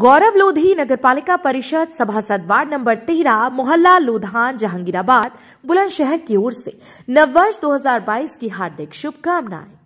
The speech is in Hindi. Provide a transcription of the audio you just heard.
गौरव लोधी नगर पालिका परिषद सभासद वार्ड नंबर तेरह मोहल्ला लोधान जहांगीराबाद बुलंदशहर की ओर से नववर्ष 2022 की हार्दिक शुभकामनाएं